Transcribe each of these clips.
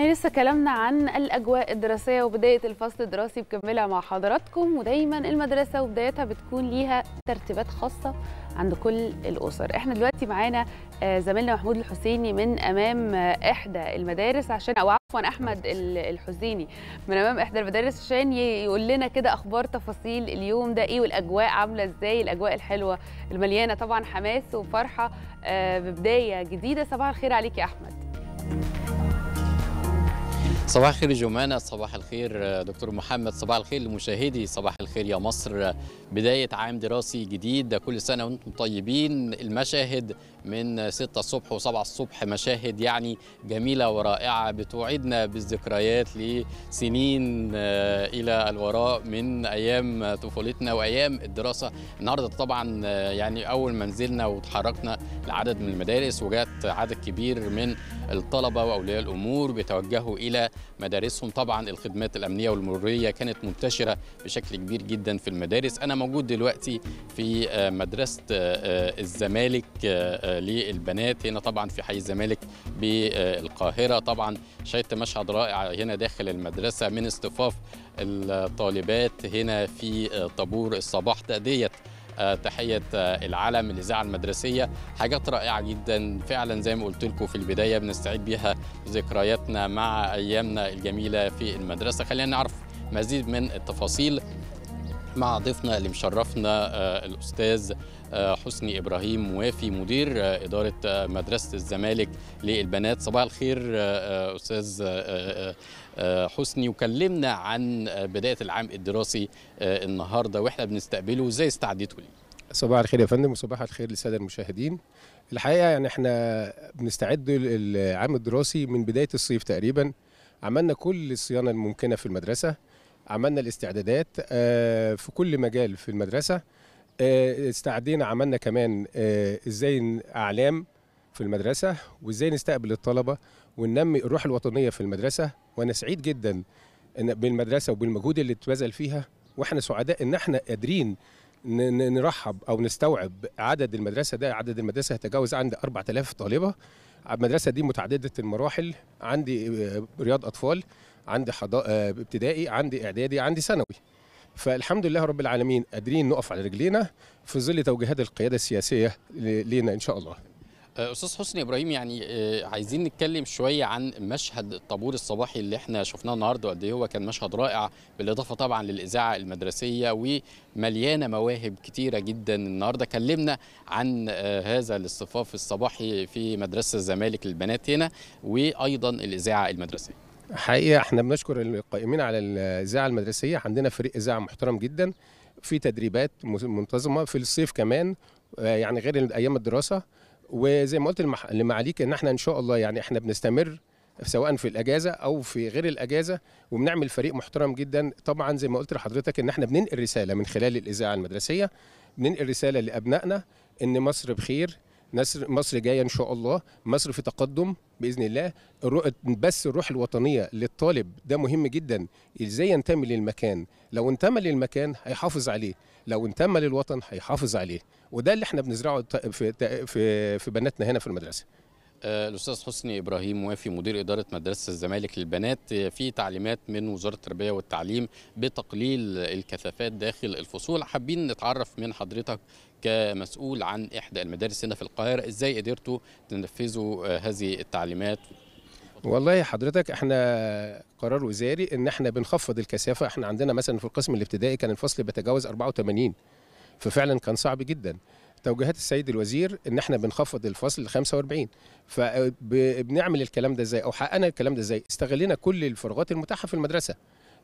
يعني لسه كلامنا عن الاجواء الدراسيه وبدايه الفصل الدراسي بكملها مع حضراتكم ودايما المدرسه وبدايتها بتكون ليها ترتيبات خاصه عند كل الاسر احنا دلوقتي معانا آه، زميلنا محمود الحسيني من امام آه، احدى المدارس عشان او عفوا احمد الحسيني من امام احدى المدارس عشان يقول لنا كده اخبار تفاصيل اليوم ده ايه والاجواء عامله ازاي الاجواء الحلوه المليانه طبعا حماس وفرحه آه، ببدايه جديده صباح الخير عليك يا احمد صباح الخير جمانة صباح الخير دكتور محمد صباح الخير لمشاهدي صباح الخير يا مصر بداية عام دراسي جديد كل سنة وانتم طيبين المشاهد من 6 الصبح و7 الصبح مشاهد يعني جميلة ورائعة بتوعدنا بالذكريات لسنين آه، إلى الوراء من أيام طفولتنا وأيام الدراسة النهاردة طبعا آه، يعني أول ما نزلنا وتحركنا لعدد من المدارس وجات عدد كبير من الطلبة وأولياء الأمور بيتوجهوا إلى مدارسهم طبعا الخدمات الأمنية والمرورية كانت منتشرة بشكل كبير جدا في المدارس أنا موجود دلوقتي في آه، مدرسة الزمالك للبنات هنا طبعا في حي الزمالك بالقاهرة طبعا شايفت مشهد رائع هنا داخل المدرسة من اصطفاف الطالبات هنا في طابور الصباح تأدية تحية العلم الإذاعة المدرسية حاجات رائعة جدا فعلا زي ما قلت لكم في البداية بنستعيد بيها ذكرياتنا مع أيامنا الجميلة في المدرسة خلينا نعرف مزيد من التفاصيل مع ضيفنا اللي مشرفنا آه، الاستاذ آه، حسني ابراهيم موافي مدير آه، اداره مدرسه الزمالك للبنات صباح الخير استاذ حسني وكلمنا عن بدايه العام الدراسي النهارده واحنا بنستقبله ازاي استعديتوا ليه صباح الخير يا فندم وصباح الخير للساده المشاهدين الحقيقه يعني احنا بنستعد للعام الدراسي من بدايه الصيف تقريبا عملنا كل الصيانه الممكنه في المدرسه عملنا الاستعدادات آه، في كل مجال في المدرسه آه، استعدينا عملنا كمان آه، ازاي اعلام في المدرسه وازاي نستقبل الطلبه وننمي الروح الوطنيه في المدرسه وانا سعيد جدا بالمدرسه وبالمجهود اللي اتبذل فيها واحنا سعداء ان احنا قادرين نرحب او نستوعب عدد المدرسه ده عدد المدرسه يتجاوز عند 4000 طالبه المدرسه دي متعدده المراحل عندي رياض اطفال عندي حضا... آه، ابتدائي عندي اعدادي عندي ثانوي فالحمد لله رب العالمين قادرين نقف على رجلينا في ظل توجيهات القياده السياسيه لينا ان شاء الله آه، استاذ حسني ابراهيم يعني آه، عايزين نتكلم شويه عن مشهد الطابور الصباحي اللي احنا شفناه النهارده وقد ايه هو كان مشهد رائع بالاضافه طبعا للاذاعه المدرسيه ومليانه مواهب كتيره جدا النهارده كلمنا عن هذا الاصطفاف الصباحي في مدرسه الزمالك للبنات هنا وايضا الاذاعه المدرسيه حقيقه احنا بنشكر القائمين على الاذاعه المدرسيه عندنا فريق اذاعه محترم جدا في تدريبات منتظمه في الصيف كمان آه، يعني غير ايام الدراسه وزي ما قلت لمعاليك ان احنا ان شاء الله يعني احنا بنستمر سواء في الاجازه او في غير الاجازه وبنعمل فريق محترم جدا طبعا زي ما قلت لحضرتك ان احنا بننقل رساله من خلال الاذاعه المدرسيه بننقل رساله لابنائنا ان مصر بخير مصر مصر جايه ان شاء الله مصر في تقدم باذن الله بس الروح الوطنيه للطالب ده مهم جدا ازاي ينتمي للمكان لو انتمى للمكان هيحافظ عليه لو انتمى للوطن هيحافظ عليه وده اللي احنا بنزرعه في في في بناتنا هنا في المدرسه آه، الاستاذ حسني ابراهيم وافي مدير اداره مدرسه الزمالك للبنات آه، في تعليمات من وزاره التربيه والتعليم بتقليل الكثافات داخل الفصول حابين نتعرف من حضرتك كمسؤول عن احدى المدارس هنا في القاهره ازاي قدرتوا تنفذوا آه، هذه التعليمات والله حضرتك احنا قرار وزاري ان احنا بنخفض الكثافه احنا عندنا مثلا في القسم الابتدائي كان الفصل بيتجاوز 84 ففعلا كان صعب جدا توجيهات السيد الوزير ان احنا بنخفض الفصل ل 45 فبنعمل الكلام ده ازاي او حققنا الكلام ده ازاي استغلنا كل الفراغات المتاحه في المدرسه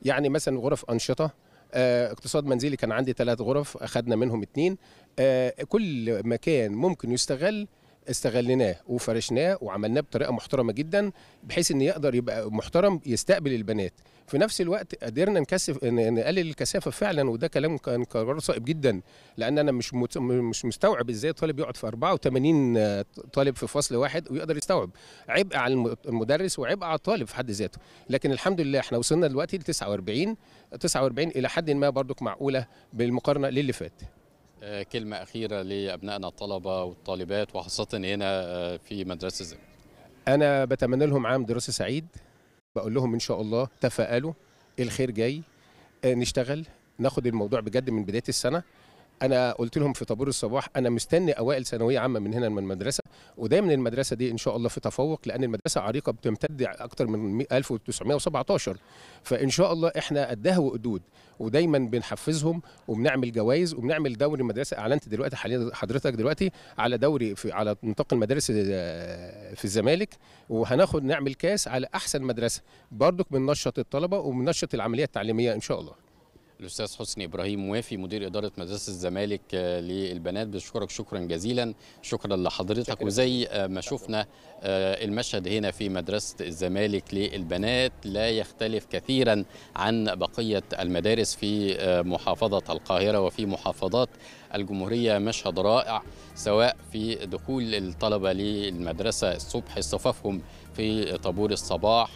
يعني مثلا غرف انشطه آه، اقتصاد منزلي كان عندي ثلاث غرف اخذنا منهم اثنين آه، كل مكان ممكن يستغل استغليناه وفرشناه وعملناه بطريقه محترمه جدا بحيث ان يقدر يبقى محترم يستقبل البنات في نفس الوقت قدرنا نكثف نقلل الكثافه فعلا وده كلام كان قرار صائب جدا لان انا مش مش مستوعب ازاي طالب يقعد في 84 طالب في فصل واحد ويقدر يستوعب عبء على المدرس وعبء على الطالب في حد ذاته لكن الحمد لله احنا وصلنا دلوقتي ل 49 49 الى حد ما برضك معقوله بالمقارنه للي فات آه، كلمة أخيرة لأبنائنا الطلبة والطالبات وخاصة هنا آه، في مدرسة زم أنا بتمنى لهم عام دراسي سعيد بقول لهم إن شاء الله تفائلوا الخير جاي آه، نشتغل ناخد الموضوع بجد من بداية السنة انا قلت لهم في طابور الصباح انا مستني اوائل ثانويه عامه من هنا من المدرسه ودايما المدرسه دي ان شاء الله في تفوق لان المدرسه عريقه بتمتد اكتر من 1917 فان شاء الله احنا قدها وقدود ودايما بنحفزهم وبنعمل جوائز وبنعمل دوري مدرسه اعلنت دلوقتي حاليا حضرتك دلوقتي على دوري في على نطاق المدارس آه، في الزمالك وهناخد نعمل كاس على احسن مدرسه برضك بننشط الطلبه وبننشط العمليه التعليميه ان شاء الله الاستاذ حسني ابراهيم موافي مدير اداره مدرسه الزمالك آه، للبنات بشكرك شكرا جزيلا شكرا لحضرتك شكرا. وزي آه، ما شفنا آه، المشهد هنا في مدرسه الزمالك للبنات لا يختلف كثيرا عن بقيه المدارس في محافظه القاهره وفي محافظات الجمهوريه مشهد رائع سواء في دخول الطلبه للمدرسه الصبح صفافهم في طابور الصباح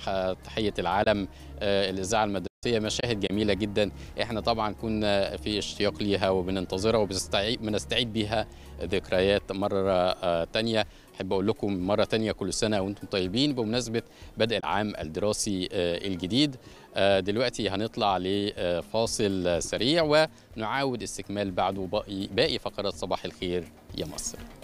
تحيه العالم الاذاعه المدرسه هي مشاهد جميله جدا احنا طبعا كنا في اشتياق ليها وبننتظرها وبنستعيد بيها ذكريات مره ثانيه آه، احب اقول لكم مره ثانيه كل سنه وانتم طيبين بمناسبه بدء العام الدراسي آه، الجديد آه، دلوقتي هنطلع لفاصل سريع ونعاود استكمال بعده باقي فقرات صباح الخير يا مصر